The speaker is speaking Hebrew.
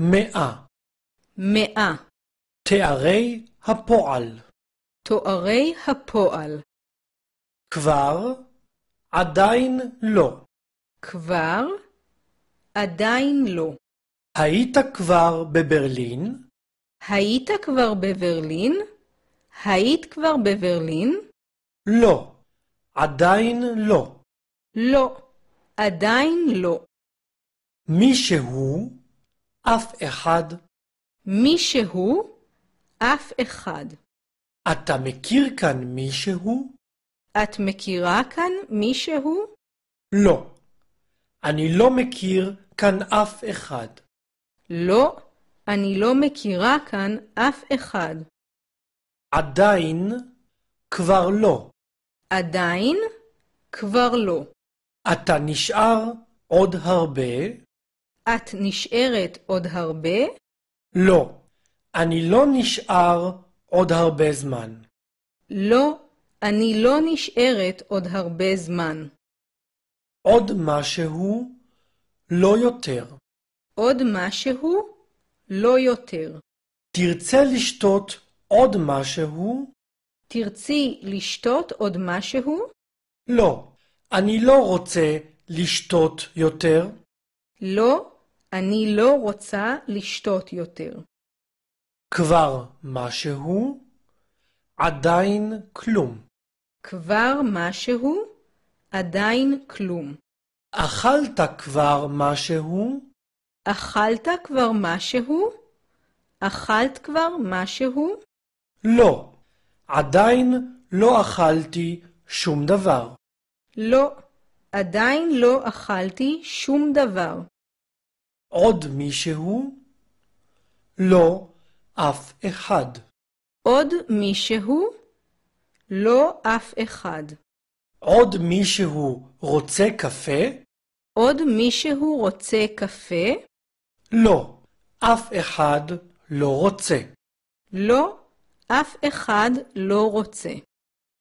מאה. מאה. תארי הפועל. תוארי הפועל. כבר, עדיין לא. כבר, עדיין לא. היית כבר בברלין? היית כבר בברלין? היית כבר בברלין? לא, עדיין לא. לא, עדיין לא. מישהו אף אחד. מישהו, אף אחד. אתה מכיר כאן מישהו? את מכירה כאן מישהו? לא. אני לא מכיר כאן אף אחד. לא, אני לא מכירה כאן אף אחד. עדיין, כבר לא. עדיין, כבר לא. אתה נשאר עוד הרבה? את נשארת עוד הרבה? לא, אני לא נשאר עוד הרבה זמן. לא, אני לא נשארת עוד הרבה זמן. עוד משהו? לא יותר. עוד משהו? לא יותר. תרצה לשתות עוד משהו? תרצי לשתות עוד משהו? לא, אני לא רוצה לשתות יותר. לא, אני לא רוצה לשתות יותר. כבר משהו, עדיין כלום. כבר משהו, עדיין כלום. אכלת כבר משהו? אכלת כבר משהו? אכלת כבר משהו? לא, עדיין לא אכלתי שום דבר. לא, עדיין לא אכלתי שום דבר. עוד מישהו? לא, אף אחד. עוד מישהו? לא אף אחד. עוד מישהו רוצה קפה? עוד מישהו רוצה קפה? לא, אף אחד לא רוצה. לא, אף אחד לא רוצה.